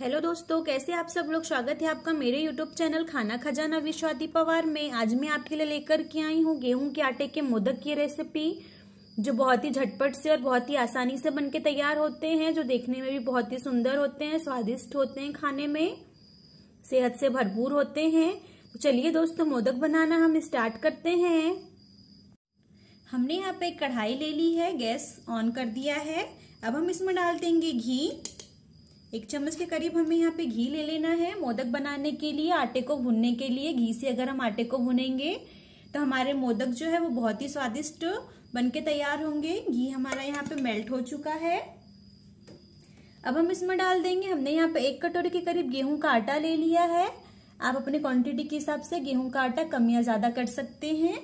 hello दोस्तों कैसे आप सब लोग स्वागत है आपका मेरे यूट्यूब चैनल खाना खजाना विश्वादी पवार में आज मैं आपके लिए लेकर के आई हूँ गेहूं के आटे के मोदक की रेसिपी जो बहुत ही झटपट से और बहुत ही आसानी से बनके तैयार होते हैं जो देखने में भी बहुत ही सुंदर होते हैं स्वादिष्ट होते हैं खाने में सेहत से भरपूर होते हैं तो चलिए दोस्तों मोदक बनाना हम स्टार्ट करते हैं हमने यहाँ पे कढ़ाई ले ली है गैस ऑन कर दिया है अब हम इसमें डाल देंगे घी एक चम्मच के करीब हमें यहाँ पे घी ले लेना है मोदक बनाने के लिए आटे को भुनने के लिए घी से अगर हम आटे को भुनेंगे तो हमारे मोदक जो है वो बहुत ही स्वादिष्ट बनके तैयार होंगे घी हमारा यहाँ पे मेल्ट हो चुका है अब हम इसमें डाल देंगे हमने यहाँ पे एक कटोरी के करीब गेहूं का आटा ले लिया है आप अपने क्वांटिटी के हिसाब से गेहूं का आटा कम या ज्यादा कर सकते हैं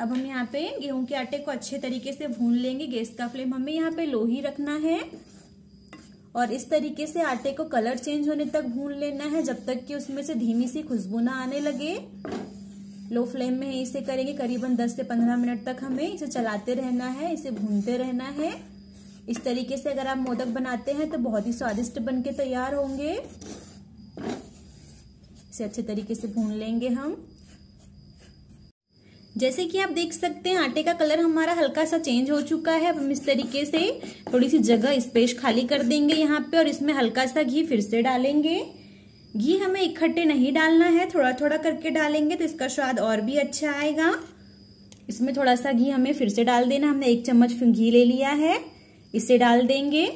अब हम यहाँ पे गेहूं के आटे को अच्छे तरीके से भून लेंगे गैस का फ्लेम हमें यहाँ पे लो ही रखना है और इस तरीके से आटे को कलर चेंज होने तक भून लेना है जब तक कि उसमें से धीमी सी खुशबू ना आने लगे लो फ्लेम में इसे करेंगे करीबन 10 से 15 मिनट तक हमें इसे चलाते रहना है इसे भूनते रहना है इस तरीके से अगर आप मोदक बनाते हैं तो बहुत ही स्वादिष्ट बन के तैयार होंगे इसे अच्छे तरीके से भून लेंगे हम जैसे कि आप देख सकते हैं आटे का कलर हमारा हल्का सा चेंज हो चुका है अब हम इस तरीके से थोड़ी सी जगह स्पेस खाली कर देंगे यहाँ पे और इसमें हल्का सा घी फिर से डालेंगे घी हमें इकट्ठे नहीं डालना है थोड़ा थोड़ा करके डालेंगे तो इसका स्वाद और भी अच्छा आएगा इसमें थोड़ा सा घी हमें फिर से डाल देना हमने एक चम्मच घी ले लिया है इसे डाल देंगे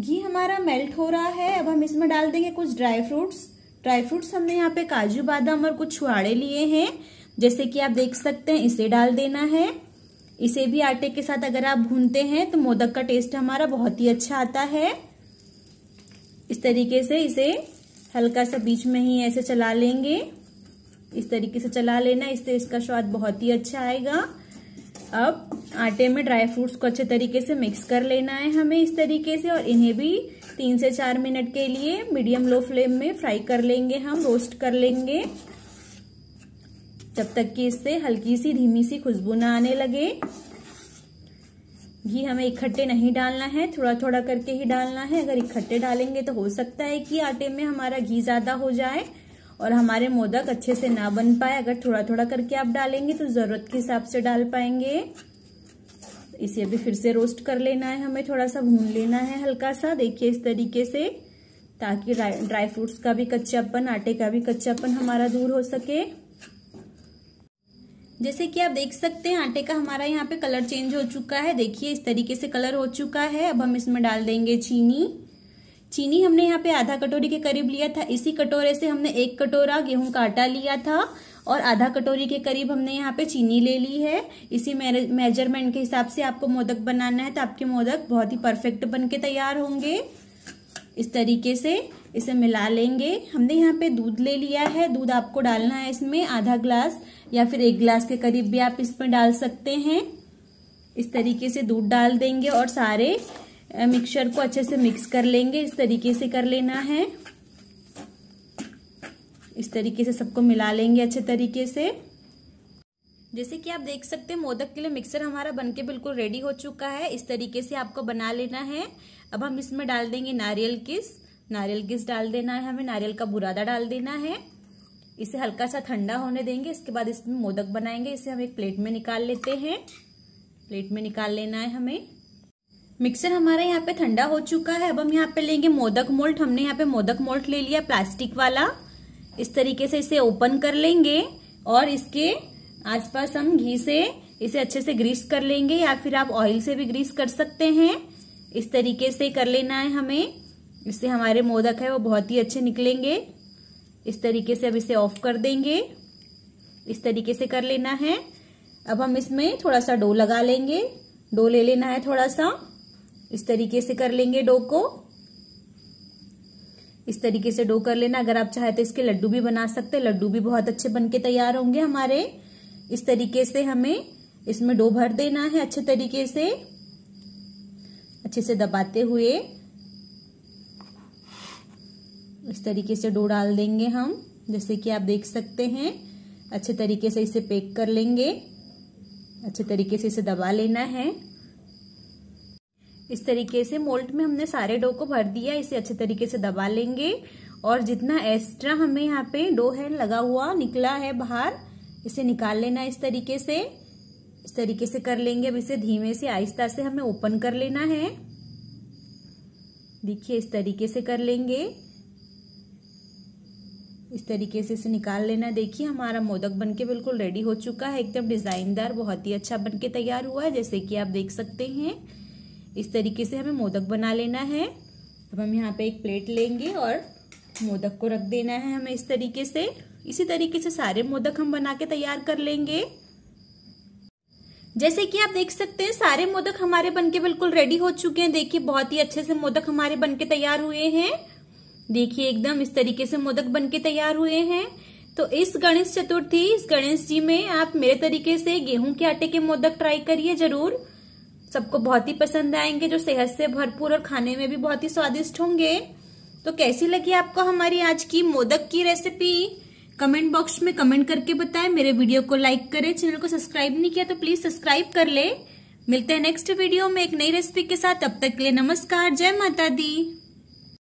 घी हमारा मेल्ट हो रहा है अब हम इसमें डाल देंगे कुछ ड्राई फ्रूट्स ड्राई फ्रूट्स हमने यहाँ पे काजू बादाम और कुछ छुहाड़े लिए हैं जैसे कि आप देख सकते हैं इसे डाल देना है इसे भी आटे के साथ अगर आप भूनते हैं तो मोदक का टेस्ट हमारा बहुत ही अच्छा आता है इस तरीके से इसे हल्का सा बीच में ही ऐसे चला लेंगे इस तरीके से चला लेना इससे इसका स्वाद बहुत ही अच्छा आएगा अब आटे में ड्राई फ्रूट्स को अच्छे तरीके से मिक्स कर लेना है हमें इस तरीके से और इन्हें भी तीन से चार मिनट के लिए मीडियम लो फ्लेम में फ्राई कर लेंगे हम रोस्ट कर लेंगे जब तक कि इससे हल्की सी धीमी सी खुशबू ना आने लगे घी हमें इकट्ठे नहीं डालना है थोड़ा थोड़ा करके ही डालना है अगर इकट्ठे डालेंगे तो हो सकता है कि आटे में हमारा घी ज़्यादा हो जाए और हमारे मोदक अच्छे से ना बन पाए अगर थोड़ा थोड़ा करके आप डालेंगे तो ज़रूरत के हिसाब से डाल पाएंगे इसे अभी फिर से रोस्ट कर लेना है हमें थोड़ा सा भून लेना है हल्का सा देखिए इस तरीके से ताकि ड्राई फ्रूट्स का भी कच्चापन आटे का भी कच्चापन हमारा दूर हो सके जैसे कि आप देख सकते हैं आटे का हमारा यहाँ पे कलर चेंज हो चुका है देखिए इस तरीके से कलर हो चुका है अब हम इसमें डाल देंगे चीनी चीनी हमने यहाँ पे आधा कटोरी के करीब लिया था इसी कटोरे से हमने एक कटोरा गेहूं का आटा लिया था और आधा कटोरी के करीब हमने यहाँ पे चीनी ले ली है इसी मेजरमेंट के हिसाब से आपको मोदक बनाना है तो आपके मोदक बहुत ही परफेक्ट बन के तैयार होंगे इस तरीके से इसे मिला लेंगे हमने यहाँ पे दूध ले लिया है दूध आपको डालना है इसमें आधा ग्लास या फिर एक ग्लास के करीब भी आप इसमें डाल सकते हैं इस तरीके से दूध डाल देंगे और सारे मिक्सचर को अच्छे से मिक्स कर लेंगे इस तरीके से कर लेना है इस तरीके से सबको मिला लेंगे अच्छे तरीके से जैसे कि आप देख सकते हैं मोदक के लिए मिक्सर हमारा बनके बिल्कुल रेडी हो चुका है इस तरीके से आपको बना लेना है अब हम इसमें डाल देंगे नारियल किस नारियल घिस डाल देना है हमें नारियल का बुरादा डाल देना है इसे हल्का सा ठंडा होने देंगे इसके बाद इसमें मोदक बनाएंगे इसे हम एक प्लेट में निकाल लेते हैं प्लेट में निकाल लेना है हमें मिक्सर हमारा यहाँ पे ठंडा हो चुका है अब हम यहाँ पे लेंगे मोदक मोल्ट हमने यहाँ पे मोदक मोल्ट ले लिया प्लास्टिक वाला इस तरीके से इसे ओपन कर लेंगे और इसके आसपास हम घी से इसे अच्छे से ग्रीस कर लेंगे या फिर आप ऑयल से भी ग्रीस कर सकते हैं इस तरीके से कर लेना है हमें इससे हमारे मोदक है वो बहुत ही अच्छे निकलेंगे इस तरीके से अब इसे ऑफ कर देंगे इस तरीके से कर लेना है अब हम इसमें थोड़ा सा डो लगा लेंगे डो ले लेना है थोड़ा सा इस तरीके से कर लेंगे डो को इस तरीके से डो कर लेना अगर आप चाहे तो इसके लड्डू भी बना सकते हैं लड्डू भी बहुत अच्छे बन के तैयार होंगे हमारे इस तरीके से हमें इसमें डो भर देना है अच्छे तरीके से अच्छे से दबाते हुए इस तरीके से डो डाल देंगे हम जैसे कि आप देख सकते हैं अच्छे तरीके से इसे पैक कर लेंगे अच्छे तरीके से इसे दबा लेना है इस तरीके से मोल्ट में हमने सारे डो को भर दिया इसे अच्छे तरीके से दबा लेंगे और जितना एक्स्ट्रा हमें यहाँ पे डो है लगा हुआ निकला है बाहर इसे निकाल लेना इस तरीके से इस तरीके से कर लेंगे अब इसे धीमे से आहिस्ता से हमें ओपन कर लेना है देखिए इस तरीके से कर लेंगे इस तरीके से इसे निकाल लेना देखिए हमारा मोदक बनके बिल्कुल रेडी हो चुका है एकदम डिज़ाइनदार बहुत ही अच्छा बनके तैयार हुआ है जैसे कि आप देख सकते हैं इस तरीके से हमें मोदक बना लेना है अब हम यहाँ पे एक प्लेट लेंगे और मोदक को रख देना है हमें इस तरीके से इसी तरीके से सारे मोदक हम बना के तैयार कर लेंगे जैसे कि आप देख सकते हैं सारे मोदक हमारे बनके बिल्कुल रेडी हो चुके हैं देखिए बहुत ही अच्छे से मोदक हमारे बनके तैयार हुए हैं देखिए एकदम इस तरीके से मोदक बन के तैयार हुए हैं तो इस गणेश चतुर्थी इस गणेश जी में आप मेरे तरीके से गेहूं के आटे के मोदक ट्राई करिए जरूर सबको बहुत ही पसंद आएंगे जो सेहत से भरपूर और खाने में भी बहुत ही स्वादिष्ट होंगे तो कैसी लगी आपको हमारी आज की मोदक की रेसिपी कमेंट बॉक्स में कमेंट करके बताएं मेरे वीडियो को लाइक करें चैनल को सब्सक्राइब नहीं किया तो प्लीज सब्सक्राइब कर ले मिलते हैं नेक्स्ट वीडियो में एक नई रेसिपी के साथ तब तक के लिए नमस्कार जय माता दी